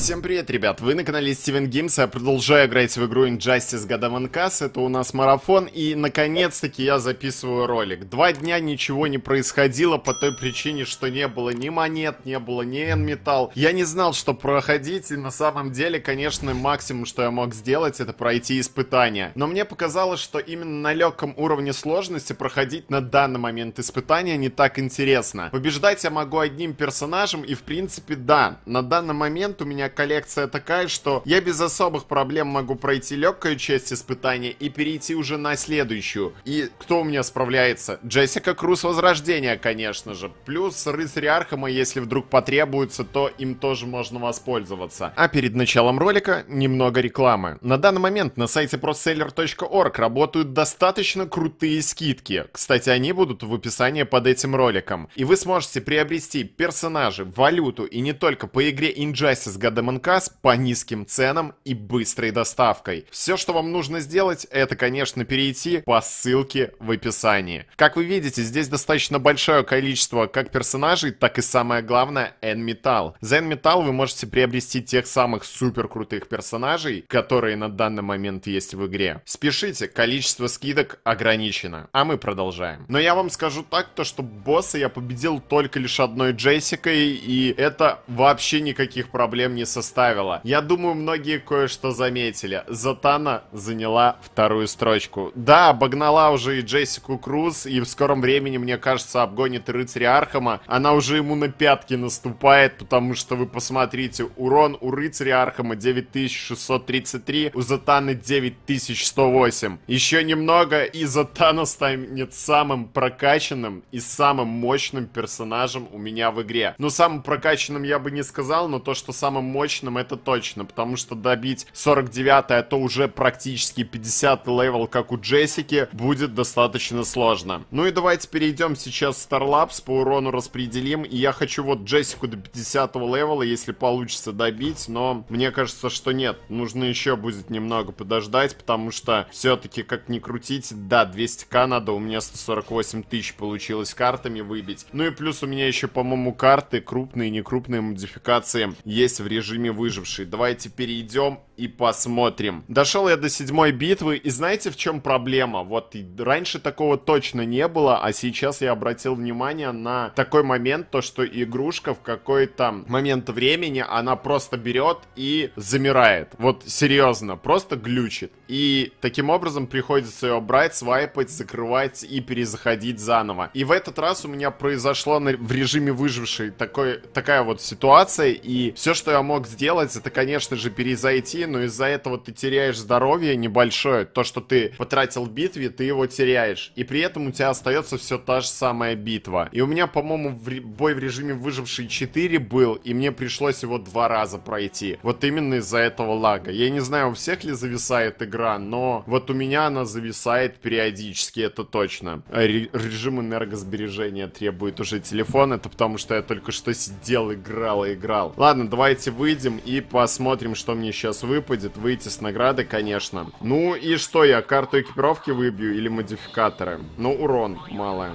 Всем привет, ребят! Вы на канале Стивен Геймс. я продолжаю играть в игру Injustice God Among Us, это у нас марафон, и наконец-таки я записываю ролик. Два дня ничего не происходило по той причине, что не было ни монет, не было ни N-металл. Я не знал, что проходить, и на самом деле, конечно, максимум, что я мог сделать, это пройти испытание. Но мне показалось, что именно на легком уровне сложности проходить на данный момент испытания не так интересно. Побеждать я могу одним персонажем, и в принципе да, на данный момент у меня коллекция такая, что я без особых проблем могу пройти легкую часть испытания и перейти уже на следующую. И кто у меня справляется? Джессика Круз Возрождения, конечно же. Плюс Рыцари Архама, если вдруг потребуется, то им тоже можно воспользоваться. А перед началом ролика немного рекламы. На данный момент на сайте proseller.org работают достаточно крутые скидки. Кстати, они будут в описании под этим роликом. И вы сможете приобрести персонажи, валюту и не только по игре Injustice God МНК с по низким ценам и быстрой доставкой. Все, что вам нужно сделать, это, конечно, перейти по ссылке в описании. Как вы видите, здесь достаточно большое количество как персонажей, так и самое главное N-Metal. За N-Metal вы можете приобрести тех самых супер крутых персонажей, которые на данный момент есть в игре. Спешите, количество скидок ограничено. А мы продолжаем. Но я вам скажу так, то что босса я победил только лишь одной Джессикой, и это вообще никаких проблем не составила. Я думаю, многие кое-что заметили. Затана заняла вторую строчку. Да, обогнала уже и Джессику Круз, и в скором времени, мне кажется, обгонит и рыцаря Архама. Она уже ему на пятки наступает, потому что вы посмотрите, урон у рыцаря Архама 9633, у Затаны 9108. Еще немного, и Затана станет самым прокачанным и самым мощным персонажем у меня в игре. Ну, самым прокачанным я бы не сказал, но то, что самым мощным мощным, это точно, потому что добить 49 а это уже практически 50 левел, как у Джессики, будет достаточно сложно. Ну и давайте перейдем сейчас в Старлапс, по урону распределим, и я хочу вот Джессику до 50 левела, если получится добить, но мне кажется, что нет, нужно еще будет немного подождать, потому что все-таки, как ни крутить, да, 200к надо, у меня 148 тысяч получилось картами выбить, ну и плюс у меня еще, по-моему, карты крупные и некрупные модификации есть в режиме режиме выживший. Давайте перейдем и посмотрим. Дошел я до седьмой битвы, и знаете, в чем проблема? Вот и раньше такого точно не было, а сейчас я обратил внимание на такой момент, то что игрушка в какой-то момент времени, она просто берет и замирает. Вот серьезно, просто глючит. И таким образом приходится ее брать, свайпать, закрывать и перезаходить заново. И в этот раз у меня произошло на... в режиме выживший такой, такая вот ситуация, и все, что я мог мог сделать, это, конечно же, перезайти, но из-за этого ты теряешь здоровье небольшое. То, что ты потратил в битве, ты его теряешь. И при этом у тебя остается все та же самая битва. И у меня, по-моему, бой в режиме выживший 4 был, и мне пришлось его два раза пройти. Вот именно из-за этого лага. Я не знаю, у всех ли зависает игра, но вот у меня она зависает периодически, это точно. Режим энергосбережения требует уже телефон, это потому что я только что сидел, играл и играл. Ладно, давайте вы выйдем и посмотрим, что мне сейчас выпадет. Выйти с награды, конечно. Ну и что, я карту экипировки выбью или модификаторы? Ну, урон малое,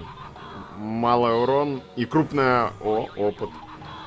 Мало урон и крупная... О, опыт.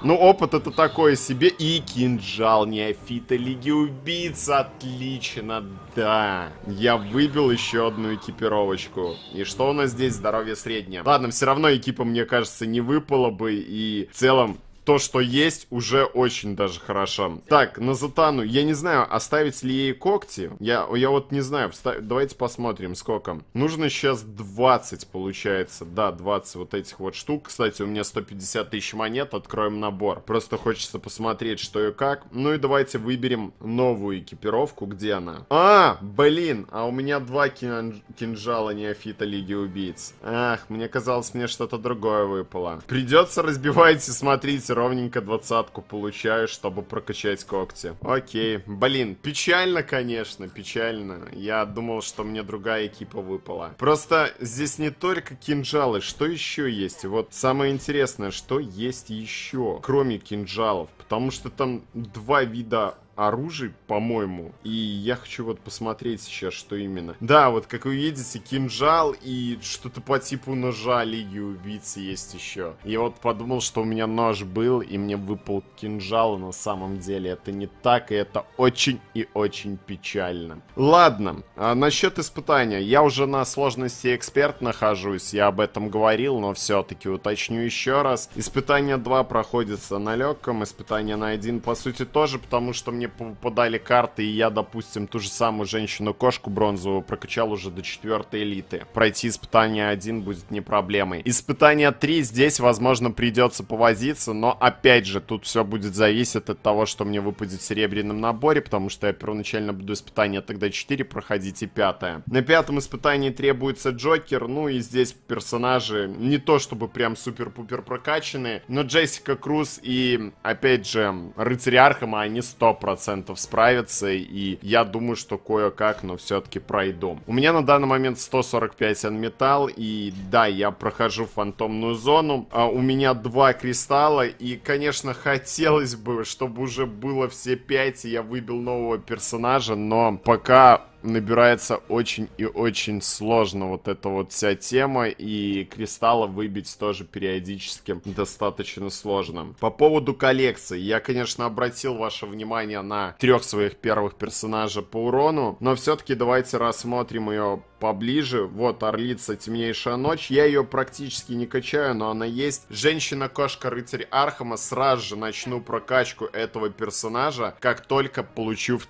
Ну, опыт это такое себе. И кинжал неофита Лиги Убийц. Отлично, да. Я выбил еще одну экипировочку. И что у нас здесь? Здоровье среднее. Ладно, все равно экипа, мне кажется, не выпало бы. И в целом то, что есть, уже очень даже хорошо. Так, на Затану, я не знаю, оставить ли ей когти. Я, я вот не знаю, встав... давайте посмотрим, сколько. Нужно сейчас 20, получается. Да, 20 вот этих вот штук. Кстати, у меня 150 тысяч монет, откроем набор. Просто хочется посмотреть, что и как. Ну и давайте выберем новую экипировку. Где она? А, блин, а у меня два кинж... кинжала неофита Лиги Убийц. Ах, мне казалось, мне что-то другое выпало. Придется разбивать и смотрите ровненько двадцатку получаю, чтобы прокачать когти. Окей. Блин, печально, конечно, печально. Я думал, что мне другая экипа выпала. Просто здесь не только кинжалы, что еще есть? Вот самое интересное, что есть еще, кроме кинжалов? Потому что там два вида оружий, по-моему. И я хочу вот посмотреть сейчас, что именно. Да, вот как вы видите, кинжал и что-то по типу ножа Лиги Убийц есть еще. Я вот подумал, что у меня нож был, и мне выпал кинжал, на самом деле это не так, и это очень и очень печально. Ладно, а насчет испытания. Я уже на сложности эксперт нахожусь, я об этом говорил, но все-таки уточню еще раз. Испытание 2 проходится на легком, испытание на 1 по сути тоже, потому что мне мне подали карты, и я, допустим, ту же самую женщину-кошку бронзовую прокачал уже до четвертой элиты. Пройти испытание 1 будет не проблемой. Испытание 3 здесь, возможно, придется повозиться, но опять же, тут все будет зависеть от того, что мне выпадет в серебряном наборе, потому что я первоначально буду испытание тогда 4 проходить и 5. На пятом испытании требуется Джокер, ну и здесь персонажи не то чтобы прям супер-пупер прокачанные, но Джессика Круз и, опять же, Рыцарь Архама, они 100% 100% справятся, и я думаю, что кое-как, но все-таки пройду. У меня на данный момент 145 металл, и да, я прохожу фантомную зону. А у меня два кристалла, и, конечно, хотелось бы, чтобы уже было все пять, и я выбил нового персонажа, но пока набирается очень и очень сложно вот эта вот вся тема, и кристалла выбить тоже периодически достаточно сложно. По поводу коллекции, я, конечно, обратил ваше внимание на трех своих первых персонажа по урону, но все-таки давайте рассмотрим ее поближе. Вот Орлица Темнейшая Ночь. Я ее практически не качаю, но она есть. Женщина-кошка Рыцарь Архама. Сразу же начну прокачку этого персонажа, как только получу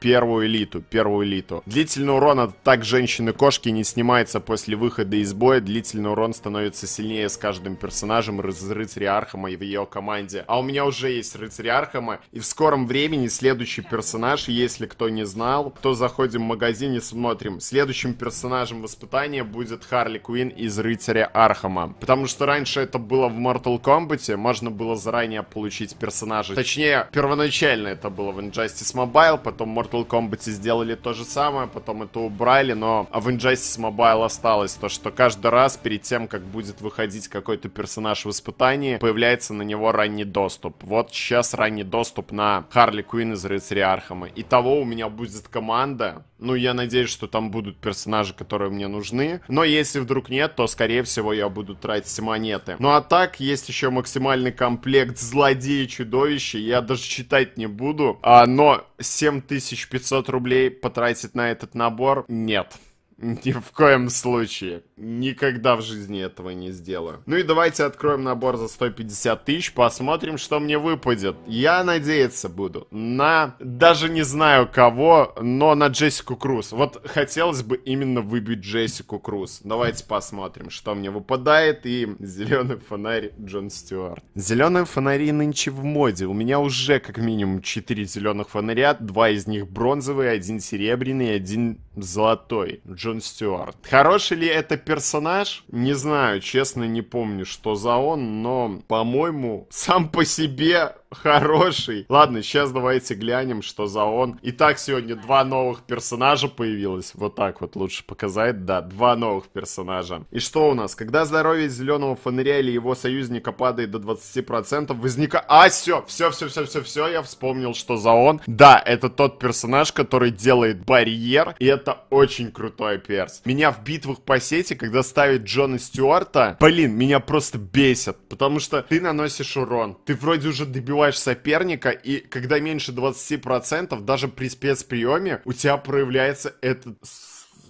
первую элиту. Первую элиту защиту. Длительный урон от так женщины-кошки не снимается после выхода из боя. Длительный урон становится сильнее с каждым персонажем из рыцаря Архама и в ее команде. А у меня уже есть рыцарь Архама. И в скором времени следующий персонаж, если кто не знал, то заходим в магазин и смотрим. Следующим персонажем воспитания будет Харли Квин из рыцаря Архама. Потому что раньше это было в Mortal Kombat, можно было заранее получить персонажа. Точнее, первоначально это было в Injustice Mobile, потом в Mortal Kombat сделали то же самое самое, потом это убрали, но в Injustice Mobile осталось то, что каждый раз перед тем, как будет выходить какой-то персонаж в испытании, появляется на него ранний доступ. Вот сейчас ранний доступ на Харли Куин из Рыцарей Архама. Итого у меня будет команда, ну, я надеюсь, что там будут персонажи, которые мне нужны. Но если вдруг нет, то, скорее всего, я буду тратить монеты. Ну, а так, есть еще максимальный комплект злодеи чудовища. Я даже читать не буду. А, но 7500 рублей потратить тратить на этот набор? Нет. Ни в коем случае никогда в жизни этого не сделаю. Ну и давайте откроем набор за 150 тысяч, посмотрим, что мне выпадет. Я надеяться буду на... Даже не знаю кого, но на Джессику Круз. Вот хотелось бы именно выбить Джессику Круз. Давайте посмотрим, что мне выпадает. И зеленый фонарь Джон Стюарт. Зеленые фонари нынче в моде. У меня уже как минимум 4 зеленых фонаря. Два из них бронзовые, один серебряный, один золотой. Джон Стюарт. Хороший ли это персонаж, не знаю, честно не помню, что за он, но, по-моему, сам по себе хороший. Ладно, сейчас давайте глянем, что за он. Итак, сегодня два новых персонажа появилось. Вот так вот лучше показать. Да, два новых персонажа. И что у нас? Когда здоровье зеленого фонаря или его союзника падает до 20%, возника... А, все, все, все, все, все, все, я вспомнил, что за он. Да, это тот персонаж, который делает барьер, и это очень крутой перс. Меня в битвах по сети, когда ставит Джона Стюарта, блин, меня просто бесит, потому что ты наносишь урон, ты вроде уже добивал закрываешь соперника, и когда меньше 20%, даже при спецприеме, у тебя проявляется этот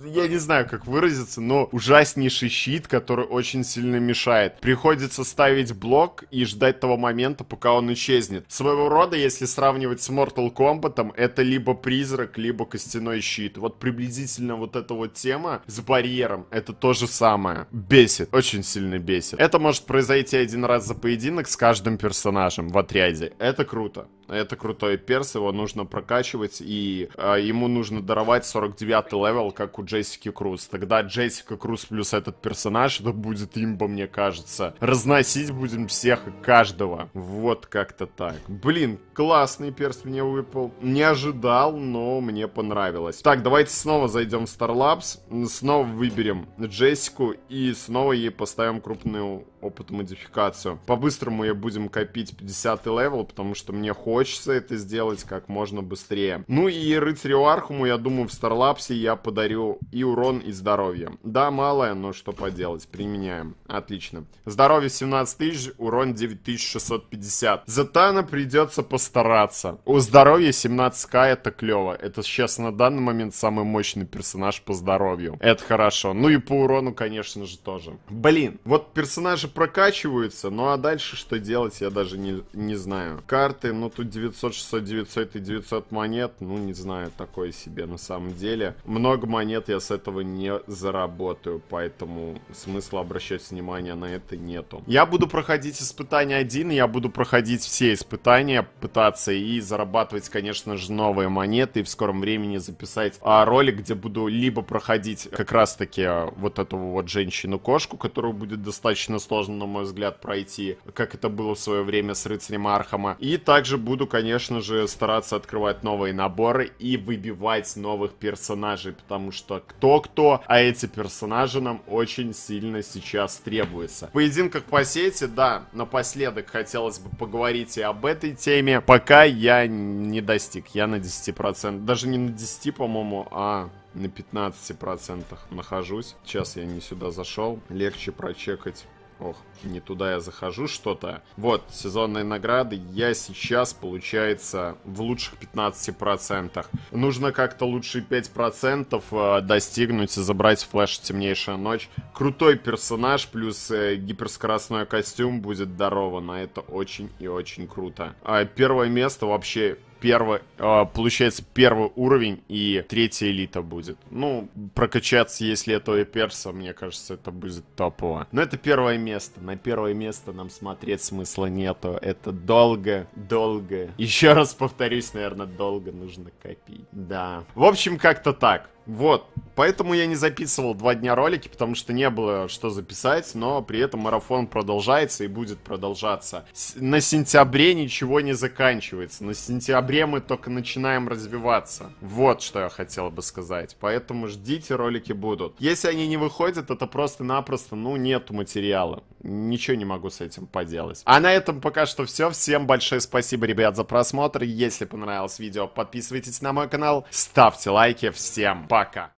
я не знаю, как выразиться, но ужаснейший щит, который очень сильно мешает. Приходится ставить блок и ждать того момента, пока он исчезнет. Своего рода, если сравнивать с Mortal Kombat, это либо призрак, либо костяной щит. Вот приблизительно вот эта вот тема с барьером, это то же самое. Бесит, очень сильно бесит. Это может произойти один раз за поединок с каждым персонажем в отряде. Это круто. Это крутой перс, его нужно прокачивать, и э, ему нужно даровать 49 левел, как у Джессики Круз. Тогда Джессика Круз плюс этот персонаж, это будет имба, мне кажется. Разносить будем всех и каждого. Вот как-то так. Блин, классный перс мне выпал. Не ожидал, но мне понравилось. Так, давайте снова зайдем в Star Labs. Снова выберем Джессику и снова ей поставим крупную опыт модификацию. По-быстрому я будем копить 50 левел, потому что мне хочется это сделать как можно быстрее. Ну и рыцарю Архуму, я думаю, в Старлапсе я подарю и урон, и здоровье. Да, малое, но что поделать, применяем. Отлично. Здоровье 17 тысяч, урон 9650. За Тана придется постараться. У здоровья 17к это клево. Это сейчас на данный момент самый мощный персонаж по здоровью. Это хорошо. Ну и по урону, конечно же, тоже. Блин, вот персонажи прокачиваются, ну а дальше что делать, я даже не, не знаю. Карты, ну тут 900, 600, 900 и 900 монет, ну не знаю, такое себе на самом деле. Много монет я с этого не заработаю, поэтому смысла обращать внимание на это нету. Я буду проходить испытания один, я буду проходить все испытания, пытаться и зарабатывать, конечно же, новые монеты, и в скором времени записать а, ролик, где буду либо проходить как раз-таки вот эту вот женщину-кошку, которую будет достаточно сложно должен на мой взгляд, пройти, как это было в свое время с рыцарем Архама. И также буду, конечно же, стараться открывать новые наборы и выбивать новых персонажей, потому что кто-кто, а эти персонажи нам очень сильно сейчас требуются. В поединках по сети, да, напоследок хотелось бы поговорить и об этой теме, пока я не достиг. Я на 10%, даже не на 10, по-моему, а на 15% нахожусь. Сейчас я не сюда зашел. Легче прочекать Ох, не туда я захожу что-то. Вот, сезонные награды я сейчас, получается, в лучших 15%. Нужно как-то лучшие 5% э, достигнуть и забрать флеш «Темнейшая ночь». Крутой персонаж, плюс э, гиперскоростной костюм будет дарован, а это очень и очень круто. А первое место вообще первый, а, получается, первый уровень и третья элита будет. Ну, прокачаться, если это и перса, мне кажется, это будет топово. Но это первое место. На первое место нам смотреть смысла нету. Это долго, долго. Еще раз повторюсь, наверное, долго нужно копить. Да. В общем, как-то так. Вот, поэтому я не записывал два дня ролики, потому что не было что записать, но при этом марафон продолжается и будет продолжаться. С на сентябре ничего не заканчивается, на сентябре мы только начинаем развиваться. Вот что я хотел бы сказать, поэтому ждите, ролики будут. Если они не выходят, это просто-напросто, ну, нету материала ничего не могу с этим поделать. А на этом пока что все. Всем большое спасибо, ребят, за просмотр. Если понравилось видео, подписывайтесь на мой канал, ставьте лайки. Всем пока!